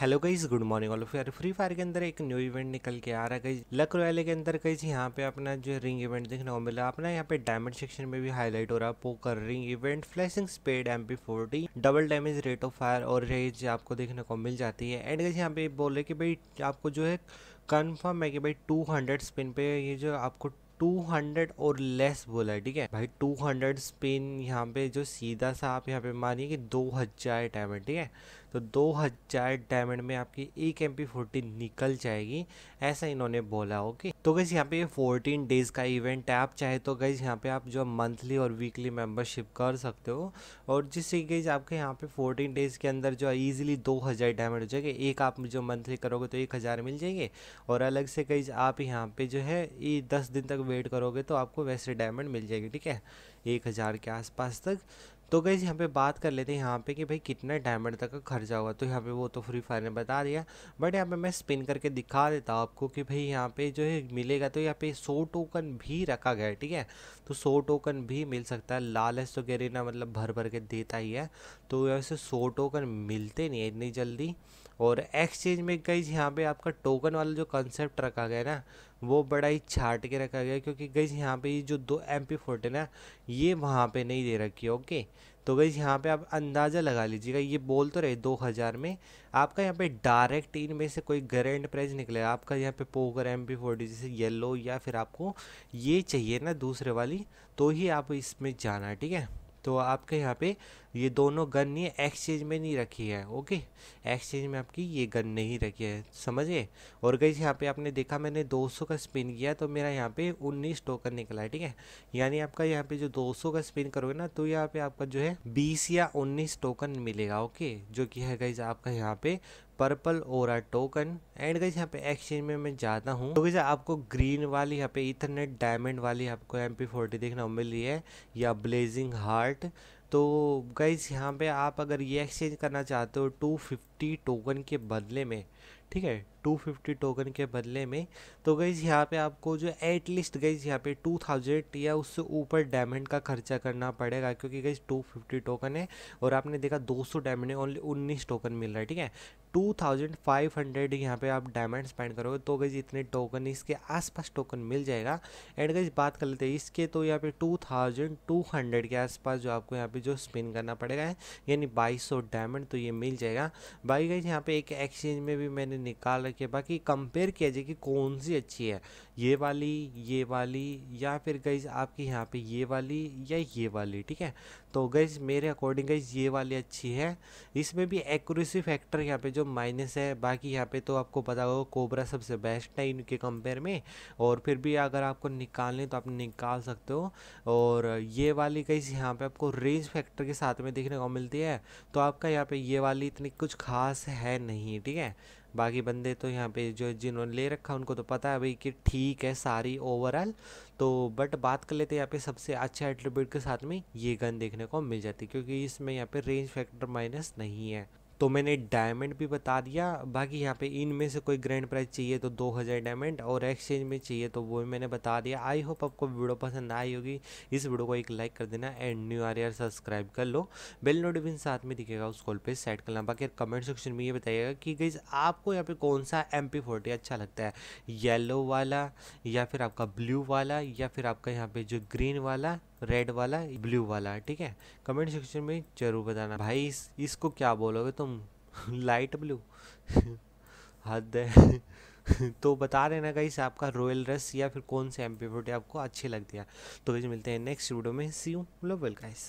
hello guys good morning all of यार free fire के अंदर एक न्यू इवेंट निकल के आ रहा है गई लक रॉयल के अंदर जी यहाँ पे अपना जो रिंग इवेंट देखने को मिला अपना यहाँ पे डायमंड सेक्शन में भी हाईलाइट हो रहा है poker ring event flashing spade M P forty double damage rate of fire और रेज आपको देखने को मिल जाती है एंड गाइज यहाँ पे बोल रहे कि भाई आपको जो है कन्फर्म है कि भाई टू हंड्रेड स्पिन पे ये जो आपको 200 और लेस बोला है ठीक है भाई 200 स्पिन यहाँ पे जो सीधा सा आप यहाँ पे मानिए कि 2000 टाइम ठीक है तो 2000 डायमंड में आपकी एक एम पी निकल जाएगी ऐसा इन्होंने बोला ओके तो गैस यहाँ पे ये 14 डेज़ का इवेंट है आप चाहे तो गैस यहाँ पे आप जो मंथली और वीकली मेंबरशिप कर सकते हो और जिससे गैस आपके यहाँ पे 14 डेज़ के अंदर जो है ईजिली हजार डायमंड हो जाएगी एक आप जो मंथली करोगे तो एक हज़ार मिल जाएंगे और अलग से गैस आप यहाँ पे जो है ये दस दिन तक वेट करोगे तो आपको वैसे डायमंड मिल जाएगी ठीक है एक हज़ार के आसपास तक तो गई यहाँ पे बात कर लेते हैं यहाँ पे कि भाई कितना डायमंड तक का खर्चा हुआ तो यहाँ पे वो तो फ्री फायर ने बता दिया बट यहाँ पे मैं स्पिन करके दिखा देता हूँ आपको कि भाई यहाँ पे जो है मिलेगा तो यहाँ पे सौ टोकन भी रखा गया है ठीक है तो सौ टोकन भी मिल सकता है लालच तो गेरीना मतलब भर भर के देता ही है तो वैसे सौ टोकन मिलते नहीं है इतनी जल्दी और एक्सचेंज में गई यहाँ पे आपका टोकन वाला जो कंसेप्ट रखा गया ना वो बड़ा ही छाट के रखा गया क्योंकि गई यहाँ पे ये जो दो एम पी फोर्टी है ये वहाँ पे नहीं दे रखी है ओके तो गई यहाँ पे आप अंदाज़ा लगा लीजिएगा ये बोल तो रहे दो हज़ार में आपका यहाँ पे डायरेक्ट इनमें से कोई ग्रैंड प्राइज निकलेगा आपका यहाँ पे पोकर एम पी फोर्टी जैसे येलो या फिर आपको ये चाहिए ना दूसरे वाली तो ही आप इसमें जाना ठीक है तो आपके यहाँ पे ये दोनों गन ये एक्सचेंज में नहीं रखी है ओके एक्सचेंज में आपकी ये गन नहीं रखी है समझे और गई यहाँ पे आपने देखा मैंने 200 का स्पिन किया तो मेरा यहाँ पे 19 टोकन निकला है ठीक है यानी आपका यहाँ पे जो 200 का स्पिन करोगे ना तो यहाँ पे आपका जो है बीस या उन्नीस टोकन मिलेगा ओके जो कि है गई आपका यहाँ पे पर्पल और टोकन एंड गई यहाँ पे एक्सचेंज में मैं जाता हूँ तो गई आपको ग्रीन वाली यहाँ पे इथरनेट डायमंड वाली आपको एम पी फोर्टी देखने को मिल रही है या ब्लेजिंग हार्ट तो गई यहाँ पे आप अगर ये एक्सचेंज करना चाहते हो 250 टोकन के बदले में ठीक है 250 टोकन के बदले में तो गईज़ यहाँ पे आपको जो एटलीस्ट गईज़ यहाँ पे 2000 या उससे ऊपर डायमंड का खर्चा करना पड़ेगा क्योंकि गईज़ 250 टोकन है और आपने देखा 200 डायमंड ओनली 19 टोकन मिल रहा है ठीक है 2500 यहाँ पे आप डायमंड स्पेंड करोगे तो गई इतने टोकन इसके आसपास टोकन मिल जाएगा एंड गई बात कर लेते हैं इसके तो यहाँ पे 2200 के आसपास जो आपको यहाँ पे जो स्पिन करना पड़ेगा यानी 2200 डायमंड तो ये मिल जाएगा बाई गई यहाँ पे एक एक्सचेंज में भी मैंने निकाल रखी है बाकी कंपेयर किया जाए कि कौन सी अच्छी है ये वाली ये वाली या फिर गईज आपकी यहाँ पे ये वाली या ये वाली ठीक है तो गईज मेरे अकॉर्डिंग गईज ये वाली अच्छी है इसमें भी एक्यूरेसी फैक्टर यहाँ पे जो माइनस है बाकी यहाँ पे तो आपको पता होगा कोबरा सबसे बेस्ट है इनके कंपेयर में और फिर भी अगर आपको निकालने तो आप निकाल सकते हो और ये वाली गईज यहाँ पर आपको रेंज फैक्टर के साथ में देखने को मिलती है तो आपका यहाँ पे ये वाली इतनी कुछ खास है नहीं ठीक है बाकी बंदे तो यहाँ पे जो जिन्होंने ले रखा उनको तो पता है भाई कि ठीक है सारी ओवरऑल तो बट बात कर लेते हैं यहाँ पे सबसे अच्छा एट्रीब्यूट के साथ में ये गन देखने को मिल जाती है क्योंकि इसमें यहाँ पे रेंज फैक्टर माइनस नहीं है तो मैंने डायमंड भी बता दिया बाकी यहाँ पे इनमें से कोई ग्रैंड प्राइज चाहिए तो 2000 डायमंड और एक्सचेंज में चाहिए तो वो भी मैंने बता दिया आई होप आपको वीडियो पसंद आई होगी इस वीडियो को एक लाइक कर देना एंड न्यू आर यार सब्सक्राइब कर लो बेल नोटिफिकेशन साथ में दिखेगा उस कॉल पर सेट करना बाकी कमेंट सेक्शन में ये बताइएगा कि गई आपको यहाँ पर कौन सा एम अच्छा लगता है येलो वाला या फिर आपका ब्लू वाला या फिर आपका यहाँ पर जो ग्रीन वाला रेड वाला ब्लू वाला ठीक है कमेंट सेक्शन में जरूर बताना भाई इस, इसको क्या बोलोगे तुम लाइट ब्लू हद है तो बता देना से आपका रॉयल रस या फिर कौन से एम्पीवोटी आपको अच्छी लगती है तो गाइस मिलते हैं नेक्स्ट वीडियो में see you love well guys